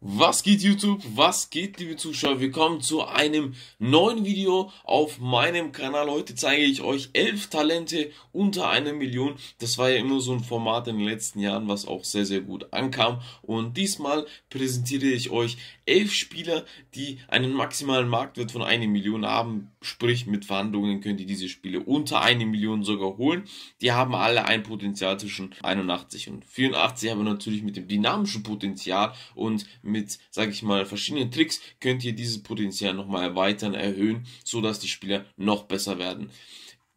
Was geht YouTube? Was geht liebe Zuschauer? Willkommen zu einem neuen Video auf meinem Kanal. Heute zeige ich euch elf Talente unter einer Million. Das war ja immer so ein Format in den letzten Jahren, was auch sehr, sehr gut ankam. Und diesmal präsentiere ich euch elf Spieler, die einen maximalen Marktwert von 1 Million haben, sprich mit Verhandlungen könnt ihr diese Spiele unter 1 Million sogar holen. Die haben alle ein Potenzial zwischen 81 und 84, aber natürlich mit dem dynamischen Potenzial und mit, sage ich mal, verschiedenen Tricks könnt ihr dieses Potenzial nochmal erweitern, erhöhen, sodass die Spieler noch besser werden.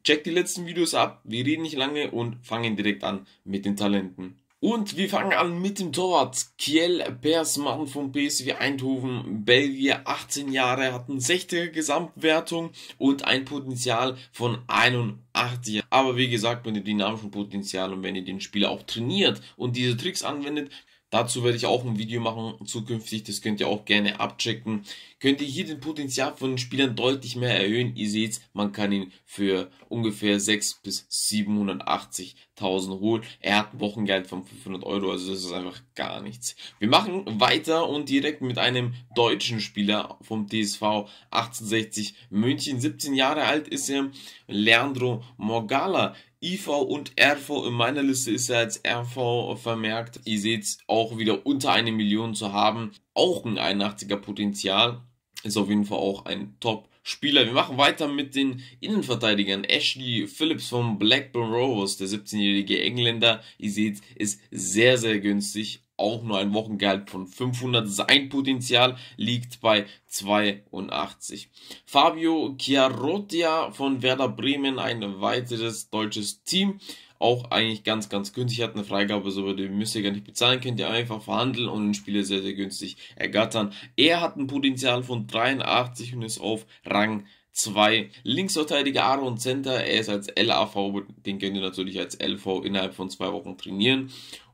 Checkt die letzten Videos ab, wir reden nicht lange und fangen direkt an mit den Talenten. Und wir fangen an mit dem Torwart Kiel Persmann vom PSV Eindhoven, Belgier, 18 Jahre, hat eine 60er Gesamtwertung und ein Potenzial von 81. Aber wie gesagt, mit dem dynamischen Potenzial und wenn ihr den Spieler auch trainiert und diese Tricks anwendet, Dazu werde ich auch ein Video machen zukünftig, das könnt ihr auch gerne abchecken. Könnt ihr hier den Potenzial von den Spielern deutlich mehr erhöhen. Ihr seht, man kann ihn für ungefähr 6 bis 780.000 holen. Er hat ein Wochengeld von 500 Euro, also das ist einfach gar nichts. Wir machen weiter und direkt mit einem deutschen Spieler vom DSV 1860 München. 17 Jahre alt ist er, Leandro Morgala IV und RV. In meiner Liste ist er als RV vermerkt. Ihr seht auch wieder unter eine Million zu haben. Auch ein 81er Potenzial. Ist auf jeden Fall auch ein Top Spieler. Wir machen weiter mit den Innenverteidigern. Ashley Phillips vom Blackburn Rovers, der 17-jährige Engländer. Ihr seht, ist sehr, sehr günstig auch nur ein Wochengehalt von 500. Sein Potenzial liegt bei 82. Fabio Chiarotia von Werder Bremen, ein weiteres deutsches Team. Auch eigentlich ganz, ganz günstig. Hat eine Freigabe, so würde müsst ihr gar nicht bezahlen. Könnt ihr einfach verhandeln und den Spieler sehr, sehr günstig ergattern. Er hat ein Potenzial von 83 und ist auf Rang 2. Linksverteidiger Aaron Center, er ist als LAV, den könnt ihr natürlich als LV innerhalb von zwei Wochen trainieren.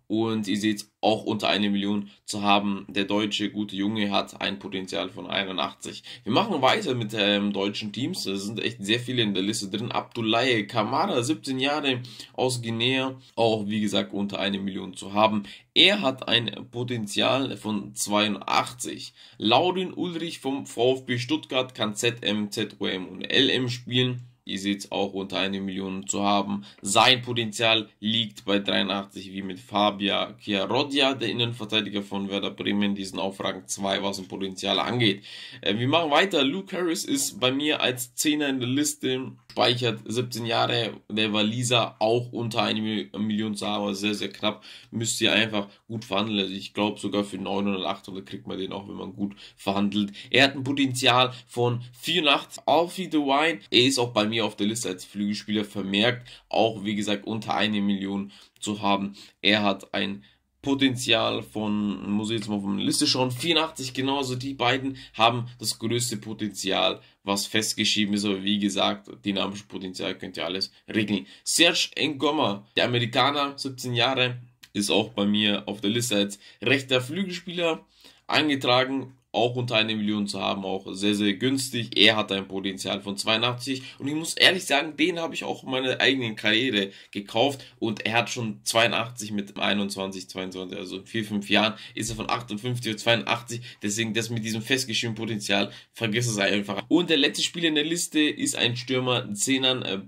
Und ihr seht, auch unter eine Million zu haben. Der deutsche gute Junge hat ein Potenzial von 81. Wir machen weiter mit ähm, deutschen Teams. Da sind echt sehr viele in der Liste drin. Abdullahi Kamara, 17 Jahre aus Guinea, auch wie gesagt unter eine Million zu haben. Er hat ein Potenzial von 82. Laurin Ulrich vom VfB Stuttgart kann ZM, ZOM und LM spielen ihr seht es auch unter eine Million zu haben. Sein Potenzial liegt bei 83 wie mit Fabia Chiarodia, der Innenverteidiger von Werder Bremen, diesen auf Rang 2, was ein Potenzial angeht. Äh, wir machen weiter. Luke Harris ist bei mir als Zehner in der Liste, speichert 17 Jahre, der Waliser auch unter eine Million zu haben, also sehr, sehr knapp. Müsst ihr einfach gut verhandeln. Also ich glaube sogar für 900, 800 kriegt man den auch, wenn man gut verhandelt. Er hat ein Potenzial von 84 auf the Wine. Er ist auch bei mir hier auf der Liste als Flügelspieler vermerkt, auch wie gesagt unter eine Million zu haben. Er hat ein Potenzial von, muss ich jetzt mal auf eine Liste schauen, 84 genauso. die beiden haben das größte Potenzial, was festgeschrieben ist, aber wie gesagt, dynamisches Potenzial könnt ihr alles regeln. Serge Engommer, der Amerikaner, 17 Jahre, ist auch bei mir auf der Liste als rechter Flügelspieler eingetragen auch unter eine Million zu haben, auch sehr, sehr günstig. Er hat ein Potenzial von 82 und ich muss ehrlich sagen, den habe ich auch in meiner eigenen Karriere gekauft und er hat schon 82 mit 21, 22, also in 4, 5 Jahren ist er von 58 auf 82, deswegen das mit diesem festgeschriebenen Potenzial, vergiss es einfach. Und der letzte Spieler in der Liste ist ein Stürmer, Zenan äh,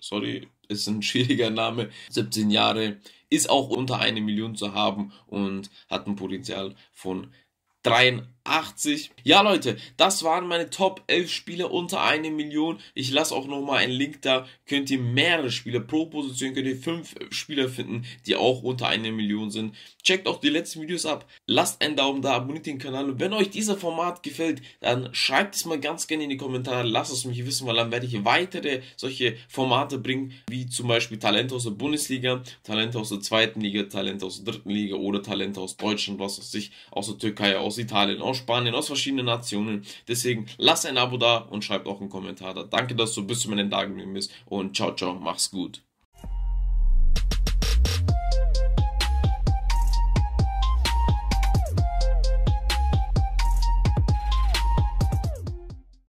sorry, ist ein schwieriger Name, 17 Jahre, ist auch unter eine Million zu haben und hat ein Potenzial von 83 80. Ja, Leute, das waren meine Top 11 Spieler unter eine Million. Ich lasse auch nochmal einen Link da. Könnt ihr mehrere Spieler pro Position, könnt ihr fünf Spieler finden, die auch unter eine Million sind. Checkt auch die letzten Videos ab. Lasst einen Daumen da, abonniert den Kanal. Und wenn euch dieser Format gefällt, dann schreibt es mal ganz gerne in die Kommentare. Lasst es mich wissen, weil dann werde ich weitere solche Formate bringen, wie zum Beispiel Talente aus der Bundesliga, Talente aus der zweiten Liga, Talente aus der dritten Liga oder Talente aus Deutschland, was weiß ich, aus der Türkei, aus Italien, aus aus Spanien, aus verschiedenen Nationen. Deswegen lasst ein Abo da und schreibt auch einen Kommentar da. Danke, dass du bis zu meinen Tagen geblieben bist und ciao, ciao, mach's gut.